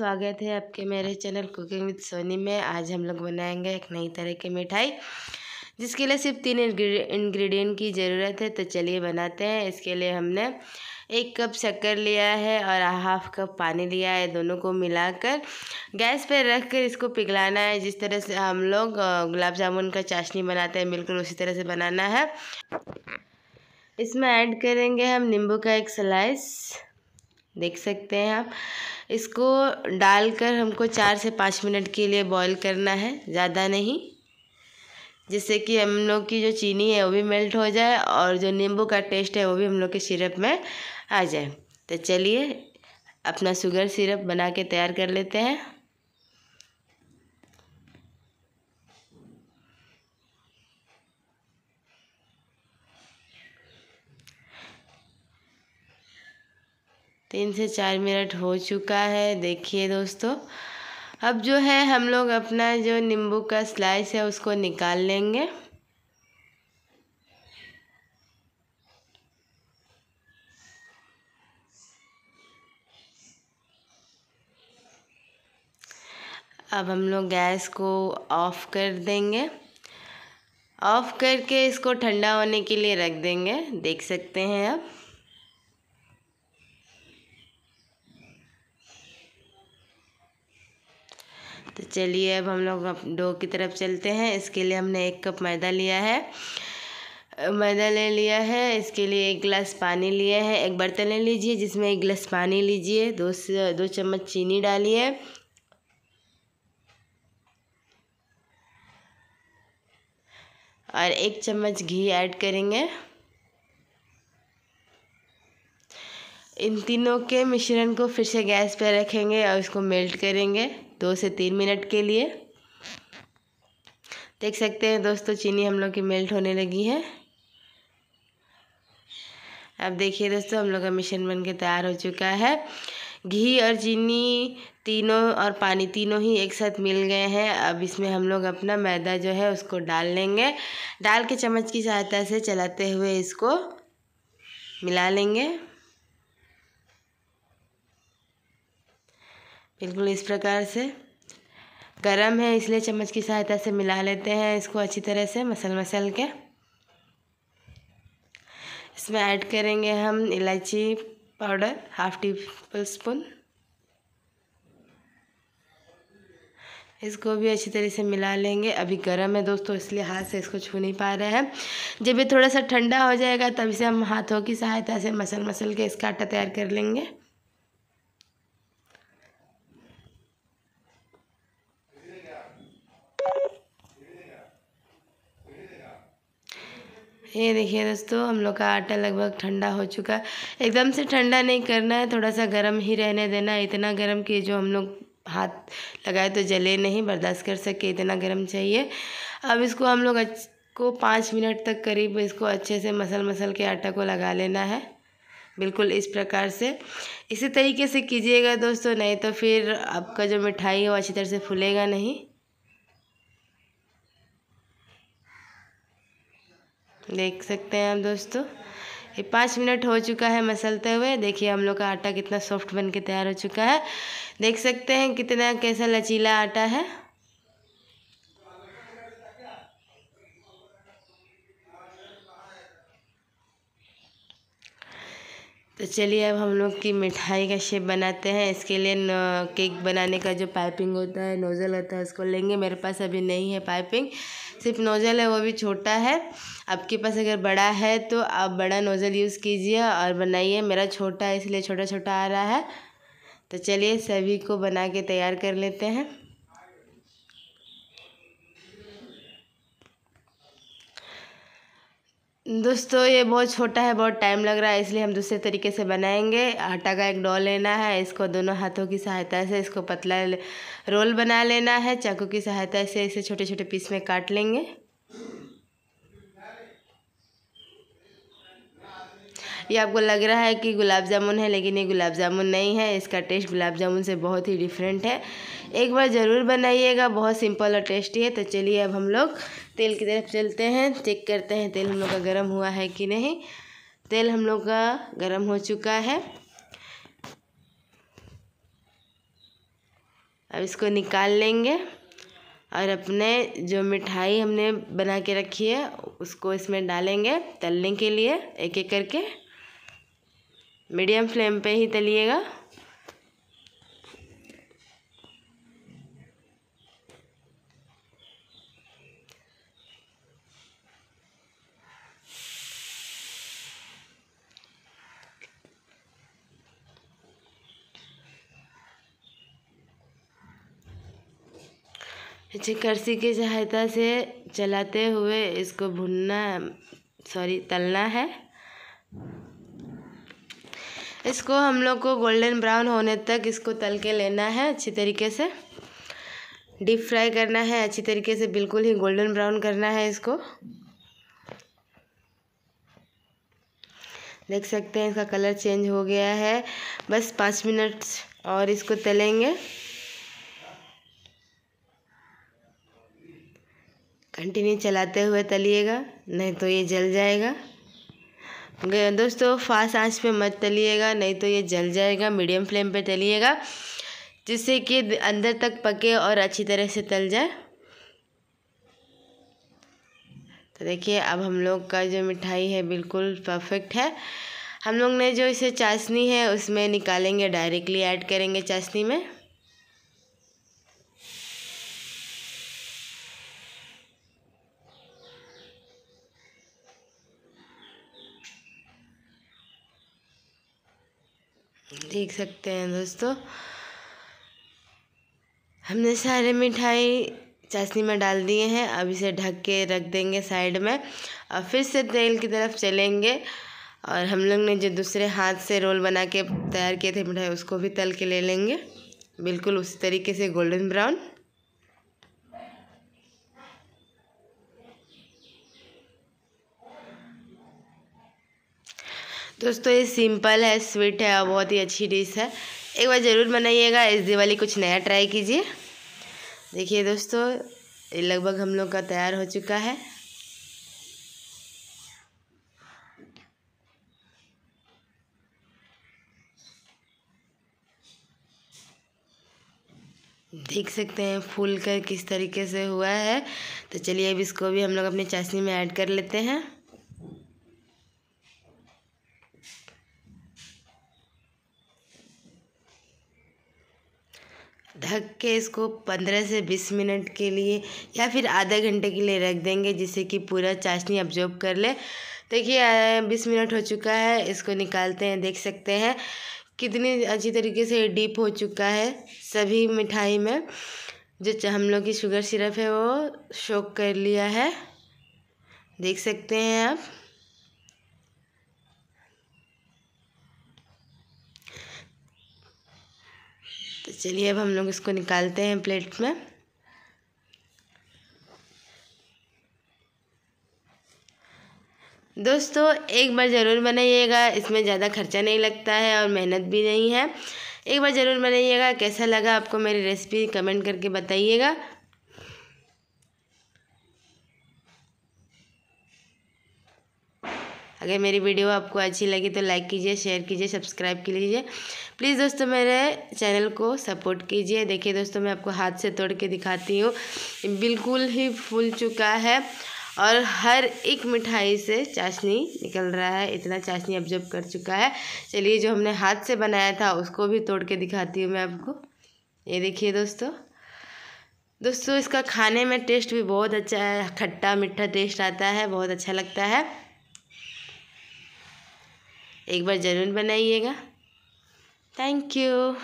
स्वागत है आपके मेरे चैनल कुकिंग विद सोनी में आज हम लोग बनाएंगे एक नई तरह की मिठाई जिसके लिए सिर्फ तीन इंग्रेडिएंट की ज़रूरत है तो चलिए बनाते हैं इसके लिए हमने एक कप शक्कर लिया है और हाफ कप पानी लिया है दोनों को मिलाकर गैस पर रख कर इसको पिघलाना है जिस तरह से हम लोग गुलाब जामुन का चाशनी बनाते हैं बिल्कुल उसी तरह से बनाना है इसमें ऐड करेंगे हम नींबू का एक स्लाइस देख सकते हैं आप इसको डालकर हमको चार से पाँच मिनट के लिए बॉईल करना है ज़्यादा नहीं जिससे कि हम लोग की जो चीनी है वो भी मेल्ट हो जाए और जो नींबू का टेस्ट है वो भी हम लोग के सिरप में आ जाए तो चलिए अपना शुगर सिरप बना के तैयार कर लेते हैं तीन से चार मिनट हो चुका है देखिए दोस्तों अब जो है हम लोग अपना जो नींबू का स्लाइस है उसको निकाल लेंगे अब हम लोग गैस को ऑफ़ कर देंगे ऑफ़ करके इसको ठंडा होने के लिए रख देंगे देख सकते हैं आप तो चलिए अब हम लोग डो की तरफ चलते हैं इसके लिए हमने एक कप मैदा लिया है मैदा ले लिया है इसके लिए एक गिलास पानी लिया है एक बर्तन ले लीजिए जिसमें एक गिलास पानी लीजिए दो से दो चम्मच चीनी डालिए और एक चम्मच घी ऐड करेंगे इन तीनों के मिश्रण को फिर से गैस पर रखेंगे और इसको मेल्ट करेंगे दो से तीन मिनट के लिए देख सकते हैं दोस्तों चीनी हम लोग की मेल्ट होने लगी है अब देखिए दोस्तों हम लोग का मिशन बन के तैयार हो चुका है घी और चीनी तीनों और पानी तीनों ही एक साथ मिल गए हैं अब इसमें हम लोग अपना मैदा जो है उसको डाल लेंगे डाल के चम्मच की सहायता से चलाते हुए इसको मिला लेंगे बिल्कुल इस प्रकार से गरम है इसलिए चम्मच की सहायता से मिला लेते हैं इसको अच्छी तरह से मसल मसल के इसमें ऐड करेंगे हम इलायची पाउडर हाफ टेबल स्पून इसको भी अच्छी तरह से मिला लेंगे अभी गर्म है दोस्तों इसलिए हाथ से इसको छू नहीं पा रहे हैं जब ये थोड़ा सा ठंडा हो जाएगा तब इसे हम हाथों की सहायता से मसल मसल के इसका आटा तैयार कर लेंगे ये देखिए दोस्तों हम लोग का आटा लगभग ठंडा हो चुका है एकदम से ठंडा नहीं करना है थोड़ा सा गर्म ही रहने देना है इतना गर्म कि जो हम लोग हाथ लगाए तो जले नहीं बर्दाश्त कर सके इतना गर्म चाहिए अब इसको हम लोग को पाँच मिनट तक करीब इसको अच्छे से मसल मसल के आटा को लगा लेना है बिल्कुल इस प्रकार से इसी तरीके से कीजिएगा दोस्तों नहीं तो फिर आपका जो मिठाई है वो अच्छी तरह से फूलेगा नहीं देख सकते हैं आप दोस्तों ये पाँच मिनट हो चुका है मसलते हुए देखिए हम लोग का आटा कितना सॉफ्ट बन के तैयार हो चुका है देख सकते हैं कितना कैसा लचीला आटा है तो चलिए अब हम लोग की मिठाई का शेप बनाते हैं इसके लिए केक बनाने का जो पाइपिंग होता है नोज़ल होता है उसको लेंगे मेरे पास अभी नहीं है पाइपिंग सिर्फ नोज़ल है वो भी छोटा है आपके पास अगर बड़ा है तो आप बड़ा नोज़ल यूज़ कीजिए और बनाइए मेरा छोटा है इसलिए छोटा छोटा आ रहा है तो चलिए सभी को बना के तैयार कर लेते हैं दोस्तों ये बहुत छोटा है बहुत टाइम लग रहा है इसलिए हम दूसरे तरीके से बनाएंगे आटा का एक डॉल लेना है इसको दोनों हाथों की सहायता से इसको पतला रोल बना लेना है चाकू की सहायता से इसे छोटे छोटे पीस में काट लेंगे ये आपको लग रहा है कि गुलाब जामुन है लेकिन ये गुलाब जामुन नहीं है इसका टेस्ट गुलाब जामुन से बहुत ही डिफरेंट है एक बार ज़रूर बनाइएगा बहुत सिंपल और टेस्टी है तो चलिए अब हम लोग तेल की तरफ चलते हैं चेक करते हैं तेल हम लोग का गर्म हुआ है कि नहीं तेल हम लोग का गर्म हो चुका है अब इसको निकाल लेंगे और अपने जो मिठाई हमने बना के रखी है उसको इसमें डालेंगे तलने के लिए एक एक करके मीडियम फ्लेम पे ही तलिएगा अच्छे करसी की सहायता से चलाते हुए इसको भुनना सॉरी तलना है इसको हम लोग को गोल्डन ब्राउन होने तक इसको तल के लेना है अच्छी तरीके से डीप फ्राई करना है अच्छी तरीके से बिल्कुल ही गोल्डन ब्राउन करना है इसको देख सकते हैं इसका कलर चेंज हो गया है बस पाँच मिनट और इसको तलेंगे कंटिन्यू चलाते हुए तलिएगा नहीं तो ये जल जाएगा दोस्तों फास्ट आंच पे मत तलिएगा नहीं तो ये जल जाएगा मीडियम फ्लेम पे तलिएगा जिससे कि अंदर तक पके और अच्छी तरह से तल जाए तो देखिए अब हम लोग का जो मिठाई है बिल्कुल परफेक्ट है हम लोग ने जो इसे चाशनी है उसमें निकालेंगे डायरेक्टली ऐड करेंगे चाशनी में देख सकते हैं दोस्तों हमने सारे मिठाई चाशनी में डाल दिए हैं अब इसे ढक के रख देंगे साइड में और फिर से तेल की तरफ चलेंगे और हम लोग ने जो दूसरे हाथ से रोल बना के तैयार किए थे मिठाई उसको भी तल के ले लेंगे बिल्कुल उसी तरीके से गोल्डन ब्राउन दोस्तों ये सिंपल है स्वीट है और बहुत ही अच्छी डिश है एक बार ज़रूर बनाइएगा इस दिवाली कुछ नया ट्राई कीजिए देखिए दोस्तों ये लगभग हम लोग का तैयार हो चुका है देख सकते हैं फूल कर किस तरीके से हुआ है तो चलिए अब इसको भी हम लोग अपनी चाशनी में ऐड कर लेते हैं ढक के इसको पंद्रह से बीस मिनट के लिए या फिर आधे घंटे के लिए रख देंगे जिससे कि पूरा चाशनी ऑब्जॉर्ब कर ले देखिए बीस मिनट हो चुका है इसको निकालते हैं देख सकते हैं कितनी अच्छी तरीके से डीप हो चुका है सभी मिठाई में जो हम लोग की शुगर सिरप है वो शोक कर लिया है देख सकते हैं आप चलिए अब हम लोग इसको निकालते हैं प्लेट में दोस्तों एक बार ज़रूर बनाइएगा इसमें ज़्यादा खर्चा नहीं लगता है और मेहनत भी नहीं है एक बार ज़रूर बनाइएगा कैसा लगा आपको मेरी रेसिपी कमेंट करके बताइएगा अगर मेरी वीडियो आपको अच्छी लगी तो लाइक कीजिए शेयर कीजिए सब्सक्राइब कीजिए प्लीज़ दोस्तों मेरे चैनल को सपोर्ट कीजिए देखिए दोस्तों मैं आपको हाथ से तोड़ के दिखाती हूँ बिल्कुल ही फूल चुका है और हर एक मिठाई से चाशनी निकल रहा है इतना चाशनी ऑब्जर्व कर चुका है चलिए जो हमने हाथ से बनाया था उसको भी तोड़ के दिखाती हूँ मैं आपको ये देखिए दोस्तों दोस्तों इसका खाने में टेस्ट भी बहुत अच्छा है खट्टा मीठा टेस्ट आता है बहुत अच्छा लगता है एक बार ज़रूर बनाइएगा थैंक यू